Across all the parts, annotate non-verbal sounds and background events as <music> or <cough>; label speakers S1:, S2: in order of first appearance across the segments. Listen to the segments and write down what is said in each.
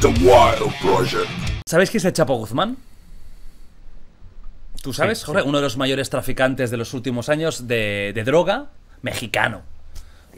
S1: The Wild Project. ¿Sabéis quién es el Chapo Guzmán? ¿Tú sabes, Jorge? Uno de los mayores traficantes de los últimos años de, droga mexicano.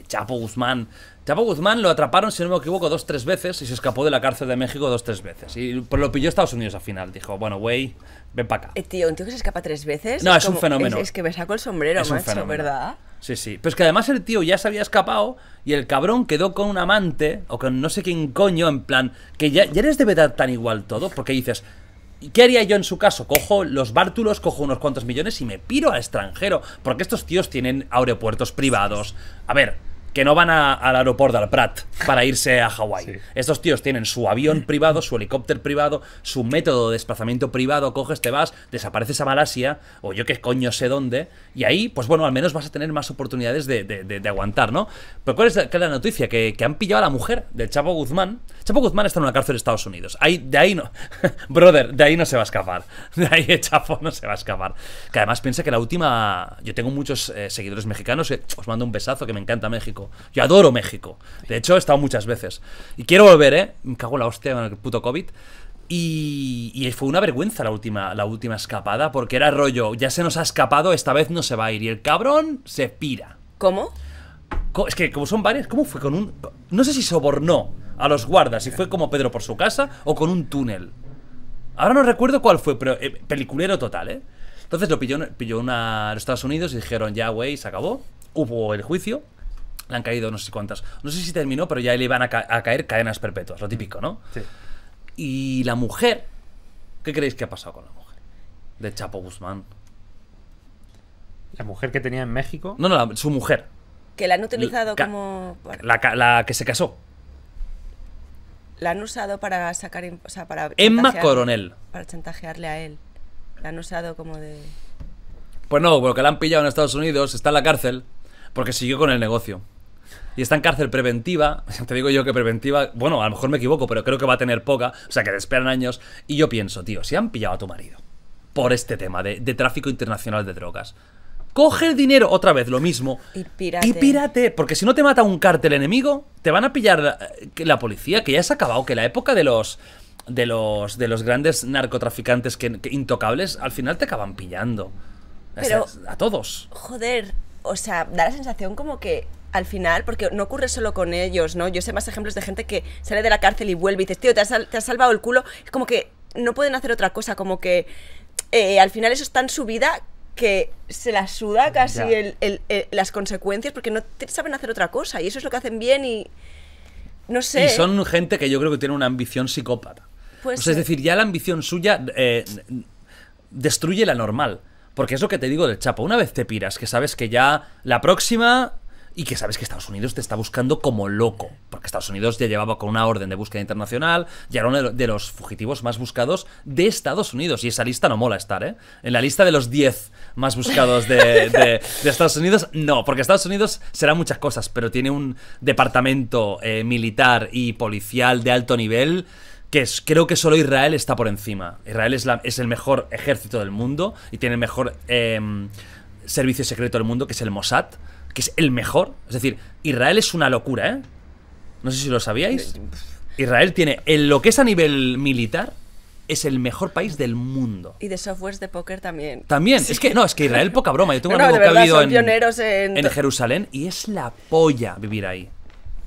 S1: Chapo Guzmán. Chapo Guzmán lo atraparon, si no me equivoco, dos, tres veces y se escapó de la cárcel de México dos, tres veces. Y lo pilló Estados Unidos al final. Dijo, bueno, güey, ven para acá.
S2: Eh, tío, un tío que se escapa tres veces. No, es, un fenómeno. Es, que me saco el sombrero, macho, ¿verdad?
S1: Sí, sí. Pero es que además el tío ya se había escapado y el cabrón quedó con un amante o con no sé quién coño, en plan, que ya, ya eres debe dar tan igual todo, porque dices, ¿qué haría yo en su caso? Cojo los bártulos, cojo unos cuantos millones y me piro a extranjero, porque estos tíos tienen aeropuertos privados. A ver, que no van al aeropuerto del Prat para irse a Hawái. Estos tíos tienen su avión <clears throat> privado, su helicóptero privado, su método de desplazamiento privado, coges, te vas, desapareces a Malasia, o yo qué coño sé dónde, y ahí, pues bueno, al menos vas a tener más oportunidades de, aguantar, ¿no? Pero ¿cuál es la, noticia? Que, han pillado a la mujer del Chapo Guzmán. Chapo Guzmán está en una cárcel de Estados Unidos. Ahí, de ahí no. <laughs> Brother, de ahí no se va a escapar. <laughs> De ahí el Chapo no se va a escapar. Que además piensa que la última. Yo tengo muchos eh, seguidores mexicanos eh, os mando un besazo, que me encanta México. Yo adoro México. De hecho, he estado muchas veces. Y quiero volver, ¿eh? Me cago en la hostia con el puto COVID. Y, fue una vergüenza la última, la última escapada, porque era rollo, ya se nos ha escapado, esta vez no se va a ir. Y el cabrón se pira. ¿Cómo? es que como son varias, ¿cómo fue con un...? No sé si sobornó a los guardas, Y fue como Pedro por su casa o con un túnel. Ahora no recuerdo cuál fue, pero eh, peliculero total, ¿eh? Entonces lo pilló, pilló una, los Estados Unidos y dijeron, ya, güey, se acabó. Hubo el juicio. Le han caído no sé cuántas. No sé si terminó, pero ya le iban a, caer cadenas perpetuas, lo típico, ¿no? Sí. Y la mujer. ¿Qué creéis que ha pasado con la mujer? De Chapo Guzmán. ¿La mujer que tenía en México? No, no, su mujer.
S2: Que la han utilizado como.
S1: La, que se casó.
S2: La han usado para sacar. O sea, para. Emma Coronel. Para chantajearle a él. La han usado como de.
S1: Pues no, porque la han pillado en Estados Unidos, está en la cárcel, porque siguió con el negocio y está en cárcel preventiva. <laughs> Te digo yo que preventiva, bueno, a lo mejor me equivoco, pero creo que va a tener poca, o sea que te esperan años. Y yo pienso, tío, si han pillado a tu marido por este tema de, tráfico internacional de drogas, coge el dinero, otra vez lo mismo.
S2: Y pírate
S1: porque si no te mata un cártel enemigo, te van a pillar eh, la, policía, que ya se ha acabado, que la época de los de los de los grandes narcotraficantes que, intocables al final te acaban pillando. Pero, a todos.
S2: Joder, o sea, da la sensación como que al final, porque no ocurre solo con ellos, ¿no? Yo sé más ejemplos de gente que sale de la cárcel y vuelve y dices, tío, te has, salvado el culo. Es como que no pueden hacer otra cosa, como que eh, al final eso está en su vida que se la suda casi las consecuencias porque no saben hacer otra cosa y eso es lo que hacen bien y no sé. Y son
S1: gente que yo creo que tiene una ambición psicópata. Pues es decir, ya la ambición suya eh, destruye la normal. Porque es lo que te digo del Chapo. Una vez te piras, que sabes que ya la próxima y que sabes que Estados Unidos te está buscando como loco, porque Estados Unidos ya llevaba con una orden de búsqueda internacional, ya era uno de los fugitivos más buscados de Estados Unidos, y esa lista no mola estar, ¿eh? En la lista de los 10 más buscados de, Estados Unidos, no, porque Estados Unidos será muchas cosas, pero tiene un departamento eh, militar y policial de alto nivel que es, creo que solo Israel está por encima. Israel es, es el mejor ejército del mundo y tiene el mejor em, servicio secreto del mundo, que es el Mossad que es el mejor. Es decir, Israel es una locura, ¿eh? No sé si lo sabíais. Eh, Israel tiene, en lo que es a nivel militar, es el mejor país del mundo.
S2: Y de softwares de póker también.
S1: También, es que no, es que Israel poca broma. Yo tengo un amigo que ha vivido en, Jerusalén y es la polla vivir ahí.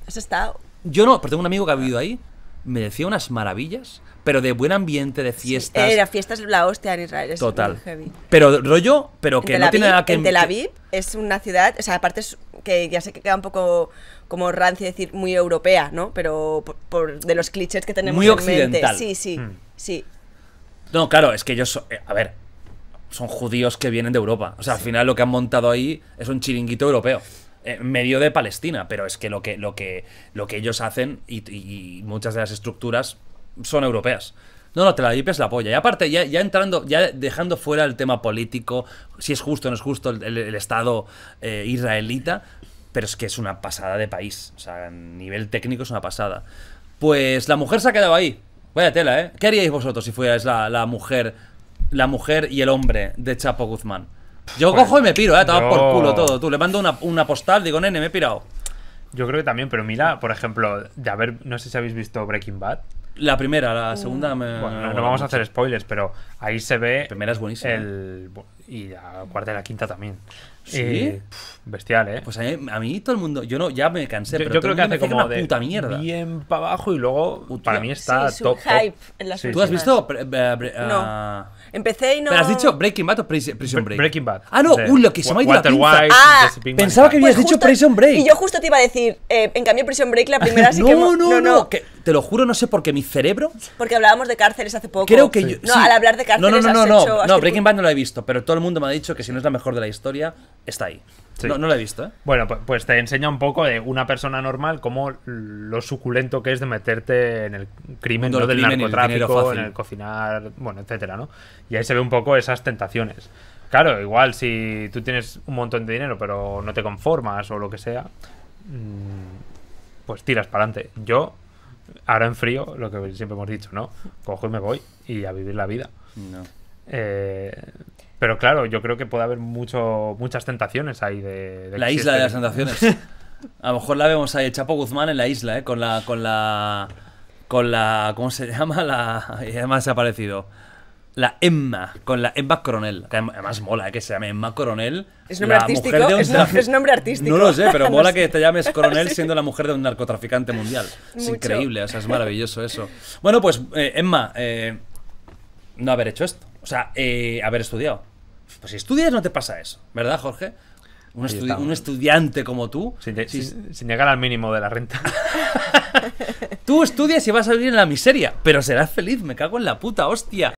S1: ¿Has estado? Yo no, pero tengo un amigo que ha vivido ahí, me decía unas maravillas pero de buen ambiente, de fiestas. era
S2: fiestas la hostia en Israel. Es Total.
S1: Pero rollo, pero que no tiene nada que... En Tel Aviv
S2: es una ciudad, o sea, aparte es que ya sé que queda un poco como rancio decir muy europea, ¿no? Pero por, de los clichés que tenemos muy occidental. Sí, sí, hmm. sí.
S1: No, claro, es que ellos, eh, a ver, son judíos que vienen de Europa. O sea, al final lo que han montado ahí es un chiringuito europeo eh, medio de Palestina, pero es que lo que, lo que, lo que ellos hacen y, muchas de las estructuras son europeas. No, no, te la es la polla. Y aparte, ya, entrando, ya dejando fuera el tema político, si es justo o no es justo el, Estado eh, israelita, pero es que es una pasada de país. O sea, a nivel técnico es una pasada. Pues la mujer se ha quedado ahí. Vaya tela, ¿eh? ¿Qué haríais vosotros si fuerais la, mujer la mujer y el hombre de Chapo Guzmán? Yo pues cojo y me piro, ¿eh? Estaba por culo todo. Tú le mando una, una postal, digo, nene, me he pirado. Yo creo que también, pero mira, por ejemplo, de haber, no sé si habéis visto Breaking Bad. La primera, la segunda. bueno, no, vamos a hacer spoilers, pero ahí se ve. La primera es buenísima. El, y la cuarta y la quinta también. ¿Sí? Eh, bestial, ¿eh? Pues a mí, a mí, todo el mundo. Yo no, ya me cansé. pero yo creo que hace como de puta mierda. bien para abajo y luego para mí está top, Hype en las ¿Tú has visto? Eh, no. Ah, Empecé y no. Me has dicho Breaking Bad o Prison Break? Breaking Bad. Ah, no, uy, uh, lo que se me ha la ah, pensaba que habías pues dicho Prison Break. Y yo
S2: justo te iba a decir, eh, en cambio, Prison Break la primera sí no, que. No, no, no.
S1: te lo juro, no sé por qué mi cerebro.
S2: Porque hablábamos de cárceles hace poco. Creo que yo. No, al hablar de cárceles. No, no, no, no. No, Breaking Bad
S1: no lo he visto, pero todo el mundo me ha dicho que si no es la mejor de la historia está ahí. No, lo he visto, ¿eh? Bueno, pues te enseña un poco de una persona normal cómo lo suculento que es de meterte en el crimen, del narcotráfico, en el cocinar, bueno, etcétera, ¿no? Y ahí se ve un poco esas tentaciones. Claro, igual si tú tienes un montón de dinero pero no te conformas o lo que sea, mm, pues tiras para adelante. Yo, ahora en frío, lo que siempre hemos dicho, ¿no? Cojo y me voy y a vivir la vida. No. Eh, pero claro, yo creo que puede haber mucho, muchas tentaciones ahí de... la isla de las tentaciones. <laughs> A lo mejor la vemos ahí, Chapo Guzmán en la isla, ¿eh? Con la... Con la... Con la... ¿Cómo se <laughs> llama? La... Y además se ha aparecido. La Emma, con la Emma Coronel. Que además mola eh, que se llame Emma Coronel. ¿Es nombre artístico? ¿Es, nombre artístico. No lo sé, pero <laughs> mola que te llames Coronel siendo la mujer de un narcotraficante mundial. Es increíble, o sea, es maravilloso eso. Bueno, pues eh, Emma, eh, no haber hecho esto. O sea, haber estudiado. Pues si estudias no te pasa eso, ¿verdad, Jorge? Un, estudiante como tú. Sin, sin, llegar al mínimo de la renta. <laughs> tú estudias y vas a vivir en la miseria, pero serás feliz, me cago en la puta, hostia.